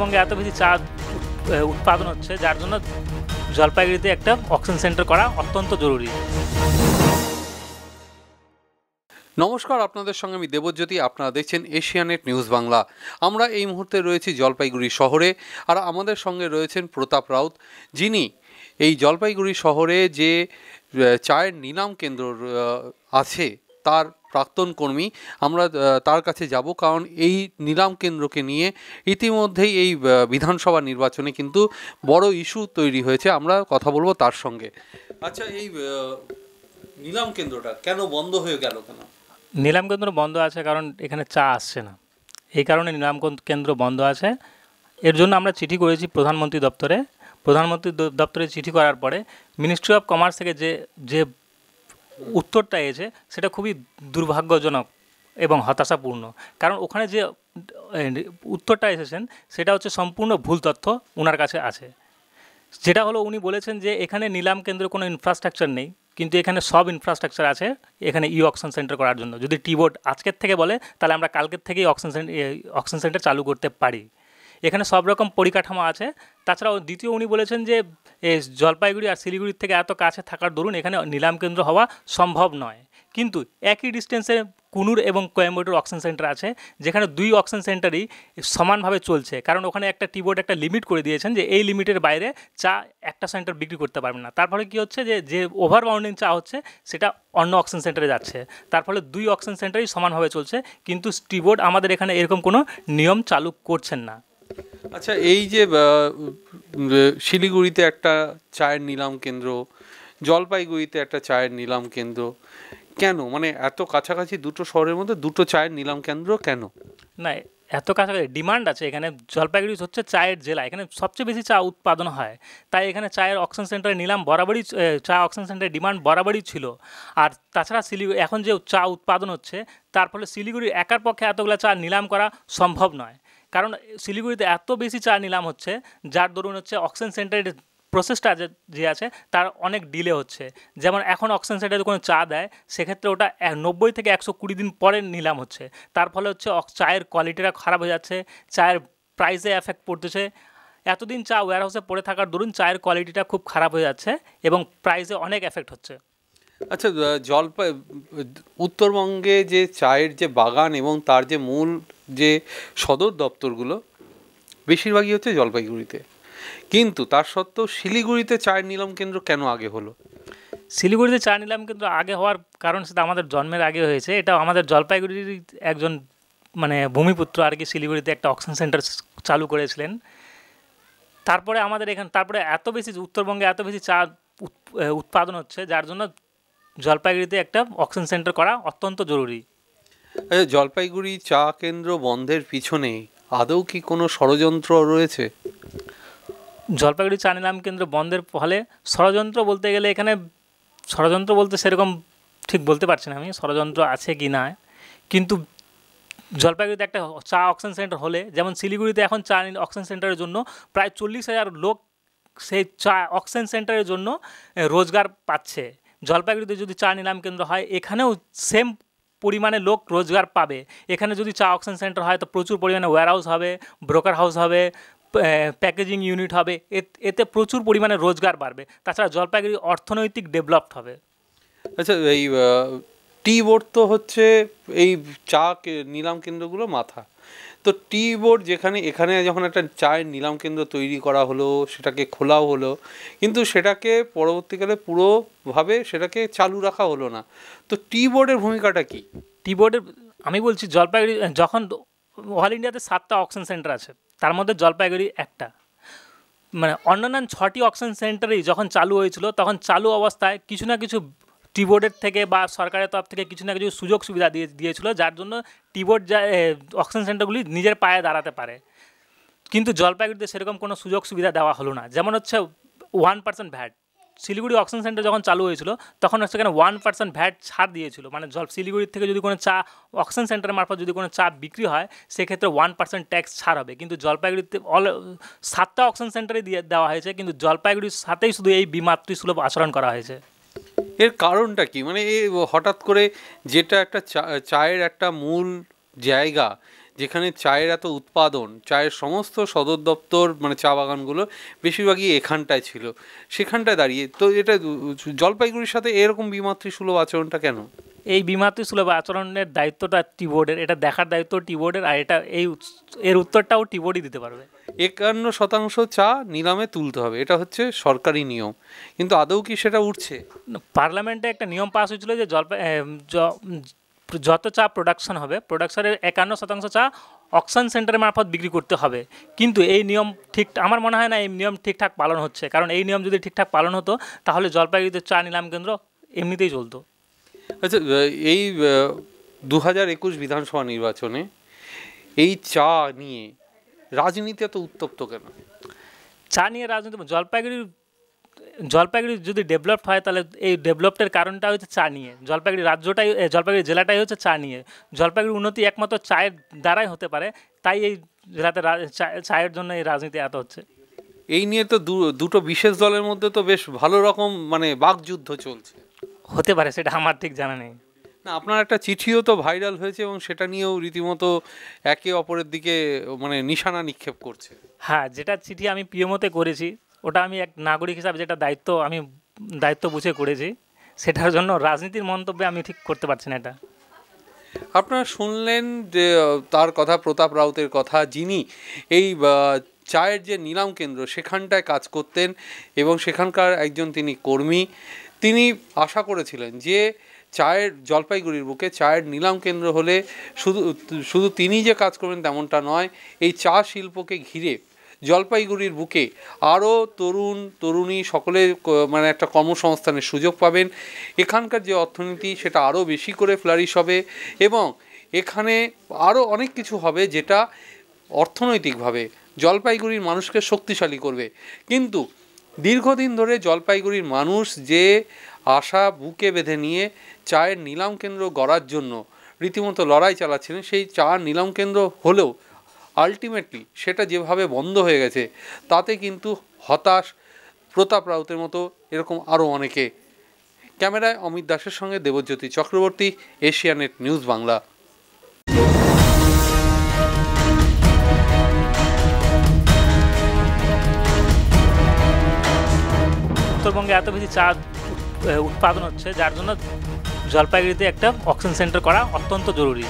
পশ্চিমবঙ্গে এত বেশি চা উৎপাদন হচ্ছে যার জন্য জলপাইগুড়িতে একটা অক্সিজেন সেন্টার করা অত্যন্ত জরুরি নমস্কার আপনাদের সঙ্গে আমি দেবজ্যোতি আপনারা দেখছেন এশিয়ানেট নিউজ বাংলা আমরা এই মুহূর্তে রয়েছি জলপাইগুড়ি শহরে আর আমাদের সঙ্গে রয়েছেন প্রতাপ রাউত যিনি এই জলপাইগুড়ি শহরে যে চায়ের নিলাম কেন্দ্র আছে তার প্রাক্তন কর্মী আমরা তার কাছে যাব কারণ এই নিলাম কেন্দ্রকে নিয়ে ইতিমধ্যেই এই বিধানসভা নির্বাচনে কিন্তু বড় ইস্যু তৈরি হয়েছে আমরা কথা বলবো তার সঙ্গে আচ্ছা এই নিলাম কেন্দ্রটা কেন বন্ধ হয়ে গেল কেন নিলাম কেন্দ্র বন্ধ আছে কারণ এখানে চা আসছে না এই কারণে নিলাম কেন্দ্র বন্ধ আছে এর জন্য আমরা চিঠি করেছি প্রধানমন্ত্রী দপ্তরে প্রধানমন্ত্রী দপ্তরে চিঠি করার পরে মিনিস্ট্রি অফ কমার্স থেকে যে যে উত্তরটা এসে সেটা খুবই দুর্ভাগ্যজনক এবং হতাশাপূর্ণ কারণ ওখানে যে উত্তরটা এসেছেন সেটা হচ্ছে সম্পূর্ণ ভুল তথ্য ওনার কাছে আছে যেটা হলো উনি বলেছেন যে এখানে নিলাম কেন্দ্র কোনো ইনফ্রাস্ট্রাকচার নেই কিন্তু এখানে সব ইনফ্রাস্ট্রাকচার আছে এখানে ই অক্সিজেন সেন্টার করার জন্য যদি টিবোর্ড আজকের থেকে বলে তাহলে আমরা কালকের থেকেই অক্সিজেন অক্সিজেন সেন্টার চালু করতে পারি এখানে সব রকম পরিকাঠামো আছে তাছাড়াও দ্বিতীয় উনি বলেছেন যে জলপাইগুড়ি আর শিলিগুড়ির থেকে এত কাছে থাকার দরুন এখানে নিলাম কেন্দ্র হওয়া সম্ভব নয় কিন্তু একই ডিস্টেন্সে কুনুর এবং কোয়েম্বাটোর অক্সিজেন সেন্টার আছে যেখানে দুই অক্সিজেন সেন্টারই সমানভাবে চলছে কারণ ওখানে একটা টিবোর্ড একটা লিমিট করে দিয়েছেন যে এই লিমিটের বাইরে চা একটা সেন্টার বিক্রি করতে পারবে না তার ফলে কী হচ্ছে যে যে ওভার বাউন্ডিং চা হচ্ছে সেটা অন্য অক্সিজেন সেন্টারে যাচ্ছে তার ফলে দুই অক্সিজেন সেন্টারই সমানভাবে চলছে কিন্তু টিবোর্ড আমাদের এখানে এরকম কোনো নিয়ম চালু করছেন না আচ্ছা এই যে শিলিগুড়িতে একটা চায়ের নিলাম কেন্দ্র জলপাইগুড়িতে একটা চায়ের নিলাম কেন্দ্র কেন মানে এত কাছাকাছি দুটো শহরের মধ্যে দুটো চায়ের নিলাম কেন্দ্র কেন না এত কাছাকাছি ডিমান্ড আছে এখানে জলপাইগুড়ি হচ্ছে চায়ের জেলা এখানে সবচেয়ে বেশি চা উৎপাদন হয় তাই এখানে চায়ের অক্সিজেন সেন্টারে নিলাম বরাবরই চা অক্সিজেন সেন্টারের ডিমান্ড বরাবরই ছিল আর তাছাড়া শিলিগুড়ি এখন যে চা উৎপাদন হচ্ছে তার ফলে শিলিগুড়ি একার পক্ষে এতগুলো চা নিলাম করা সম্ভব নয় কারণ শিলিগুড়িতে এত বেশি চা নিলাম হচ্ছে যার দরুন হচ্ছে অক্সিজেন সেন্টারের প্রসেসটা যে আছে তার অনেক ডিলে হচ্ছে যেমন এখন অক্সিজেন সেন্টারে কোনো চা দেয় সেক্ষেত্রে ওটা নব্বই থেকে একশো কুড়ি দিন পরে নিলাম হচ্ছে তার ফলে হচ্ছে চায়ের কোয়ালিটিটা খারাপ হয়ে যাচ্ছে চায়ের প্রাইসে এফেক্ট পড়তেছে এতদিন চা হাউসে পড়ে থাকার দরুন চায়ের কোয়ালিটিটা খুব খারাপ হয়ে যাচ্ছে এবং প্রাইসে অনেক এফেক্ট হচ্ছে আচ্ছা জলপাই উত্তরবঙ্গে যে চায়ের যে বাগান এবং তার যে মূল যে সদর দপ্তরগুলো বেশিরভাগই হচ্ছে জলপাইগুড়িতে কিন্তু তার সত্ত্বেও শিলিগুড়িতে চায়ের নিলাম কেন্দ্র কেন আগে হলো শিলিগুড়িতে চা নিলাম কিন্তু আগে হওয়ার কারণ সেটা আমাদের জন্মের আগে হয়েছে এটা আমাদের জলপাইগুড়ির একজন মানে ভূমিপুত্র আর কি শিলিগুড়িতে একটা অক্সিজেন সেন্টার চালু করেছিলেন তারপরে আমাদের এখান তারপরে এত বেশি উত্তরবঙ্গে এত বেশি চা উৎপাদন হচ্ছে যার জন্য জলপাইগুড়িতে একটা অক্সিজেন সেন্টার করা অত্যন্ত জরুরি জলপাইগুড়ি চা কেন্দ্র বন্ধের পিছনে আদৌ কি কোনো ষড়যন্ত্র রয়েছে জলপাইগুড়ি চা নিলাম কেন্দ্র বন্ধের ফলে ষড়যন্ত্র বলতে গেলে এখানে ষড়যন্ত্র বলতে সেরকম ঠিক বলতে পারছি না আমি ষড়যন্ত্র আছে কি না কিন্তু জলপাইগুড়িতে একটা চা অক্সিজেন সেন্টার হলে যেমন শিলিগুড়িতে এখন চা অক্সিজেন সেন্টারের জন্য প্রায় চল্লিশ হাজার লোক সেই চা অক্সিজেন সেন্টারের জন্য রোজগার পাচ্ছে জলপাইগুড়িতে যদি চা নিলাম কেন্দ্র হয় এখানেও সেম পরিমাণে লোক রোজগার পাবে এখানে যদি চা অক্সিজেন সেন্টার হয় তো প্রচুর পরিমাণে ওয়ারহাউস হবে ব্রোকার হাউস হবে প্যাকেজিং ইউনিট হবে এতে প্রচুর পরিমাণে রোজগার বাড়বে তাছাড়া জলপাইগুড়ি অর্থনৈতিক ডেভেলপড হবে আচ্ছা এই টি বোর্ড তো হচ্ছে এই চা নিলাম কেন্দ্রগুলো মাথা তো টি বোর্ড যেখানে এখানে যখন একটা চায়ের নিলাম কেন্দ্র তৈরি করা হলো সেটাকে খোলাও হলো কিন্তু সেটাকে পরবর্তীকালে পুরোভাবে সেটাকে চালু রাখা হলো না তো টি বোর্ডের ভূমিকাটা কি টি বোর্ডের আমি বলছি জলপাইগুড়ি যখন অল ইন্ডিয়াতে সাতটা অকশন সেন্টার আছে তার মধ্যে জলপাইগুড়ি একটা মানে অন্যান্য ছটি অকশন সেন্টারেই যখন চালু হয়েছিল তখন চালু অবস্থায় কিছু না কিছু টিবোর্ডের থেকে বা সরকারের তরফ থেকে কিছু না কিছু সুযোগ সুবিধা দিয়ে দিয়েছিল যার জন্য টিবোর্ড যা অক্সিজেন সেন্টারগুলি নিজের পায়ে দাঁড়াতে পারে কিন্তু জলপাইগুড়িতে সেরকম কোনো সুযোগ সুবিধা দেওয়া হলো না যেমন হচ্ছে one percent VAT Siliguri oxygen centre যখন চালু হয়েছিল তখন সেখানে ওয়ান পার্সেন্ট ভ্যাট ছাড় দিয়েছিল মানে জল শিলিগুড়ির থেকে যদি কোনো চা অক্সিজেন সেন্টার মারফত যদি কোনো চা বিক্রি হয় সেক্ষেত্রে ওয়ান পার্সেন্ট ট্যাক্স ছাড় হবে কিন্তু জলপাইগুড়িতে অল সাতটা অক্সিজেন সেন্টারে দিয়ে দেওয়া হয়েছে কিন্তু জলপাইগুড়ির সাথেই শুধু এই বিমাতৃ সুলভ আচরণ করা হয়েছে এর কারণটা কি মানে হঠাৎ করে যেটা একটা চায়ের একটা মূল জায়গা যেখানে চায়ের এত উৎপাদন চায়ের সমস্ত সদর দপ্তর মানে চা বাগানগুলো বেশিরভাগই এখানটায় ছিল সেখানটায় দাঁড়িয়ে তো এটা জলপাইগুড়ির সাথে এরকম বিমাতৃসুলভ আচরণটা কেন এই বিমাতৃসুলভ আচরণের দায়িত্বটা টিবোর্ডের এটা দেখার দায়িত্ব টিবোর্ডের আর এটা এই এর উত্তরটাও টিবোর্ডই দিতে পারবে একান্ন শতাংশ চা নিলামে তুলতে হবে এটা হচ্ছে সরকারি নিয়ম কিন্তু আদৌ কি সেটা উঠছে পার্লামেন্টে একটা নিয়ম পাস হয়েছিল যে জলপাই যত চা প্রোডাকশন হবে প্রোডাকশনের একান্ন শতাংশ চা অকশন সেন্টারের মারফত বিক্রি করতে হবে কিন্তু এই নিয়ম ঠিক আমার মনে হয় না এই নিয়ম ঠিকঠাক পালন হচ্ছে কারণ এই নিয়ম যদি ঠিকঠাক পালন হতো তাহলে জলপাইগুড়িতে চা নিলাম কেন্দ্র এমনিতেই চলতো আচ্ছা এই দু হাজার একুশ বিধানসভা নির্বাচনে এই চা নিয়ে রাজনীতি এত উত্তপ্ত কেন চা নিয়ে রাজনীতি মানে জলপাইগুড়ি জলপাইগুড়ি যদি ডেভেলপড হয় তাহলে এই ডেভেলপের কারণটা হচ্ছে চা নিয়ে জলপাইগুড়ি রাজ্যটাই জলপাইগুড়ি জেলাটাই হচ্ছে চা নিয়ে জলপাইগুড়ির উন্নতি একমাত্র চায়ের দ্বারাই হতে পারে তাই এই জেলাতে চায়ের জন্য এই রাজনীতি এত হচ্ছে এই নিয়ে তো দুটো বিশেষ দলের মধ্যে তো বেশ ভালো রকম মানে বাকযুদ্ধ চলছে হতে পারে সেটা আমার ঠিক জানা নেই না আপনার একটা চিঠিও তো ভাইরাল হয়েছে এবং সেটা নিয়েও রীতিমতো একে অপরের দিকে মানে নিশানা নিক্ষেপ করছে হ্যাঁ যেটা চিঠি আমি পিএমওতে করেছি ওটা আমি এক নাগরিক হিসাবে যেটা দায়িত্ব আমি দায়িত্ব বুঝে করেছি সেটার জন্য রাজনীতির মন্তব্যে আমি ঠিক করতে পারছি না এটা আপনারা শুনলেন যে তার কথা প্রতাপ রাউতের কথা যিনি এই চায়ের যে নিলাম কেন্দ্র সেখানটায় কাজ করতেন এবং সেখানকার একজন তিনি কর্মী তিনি আশা করেছিলেন যে চায়ের জলপাইগুড়ির বুকে চায়ের নিলাম কেন্দ্র হলে শুধু শুধু তিনি যে কাজ করবেন তেমনটা নয় এই চা শিল্পকে ঘিরে জলপাইগুড়ির বুকে আরও তরুণ তরুণী সকলে মানে একটা কর্মসংস্থানের সুযোগ পাবেন এখানকার যে অর্থনীতি সেটা আরও বেশি করে ফ্লারিশ হবে এবং এখানে আরও অনেক কিছু হবে যেটা অর্থনৈতিকভাবে জলপাইগুড়ির মানুষকে শক্তিশালী করবে কিন্তু দীর্ঘদিন ধরে জলপাইগুড়ির মানুষ যে আশা বুকে বেঁধে নিয়ে চায়ের নিলাম কেন্দ্র গড়ার জন্য রীতিমতো লড়াই চালাচ্ছিলেন সেই চা নিলাম কেন্দ্র হলেও আলটিমেটলি সেটা যেভাবে বন্ধ হয়ে গেছে তাতে কিন্তু হতাশ প্রতাপ রাউতের মতো এরকম আরও অনেকে ক্যামেরায় অমিত দাসের সঙ্গে দেবজ্যোতি চক্রবর্তী এশিয়ানেট নিউজ বাংলা উত্তরবঙ্গে এত বেশি চা উৎপাদন হচ্ছে যার জন্য জলপাইগুড়িতে একটা অক্সিজেন সেন্টার করা অত্যন্ত জরুরি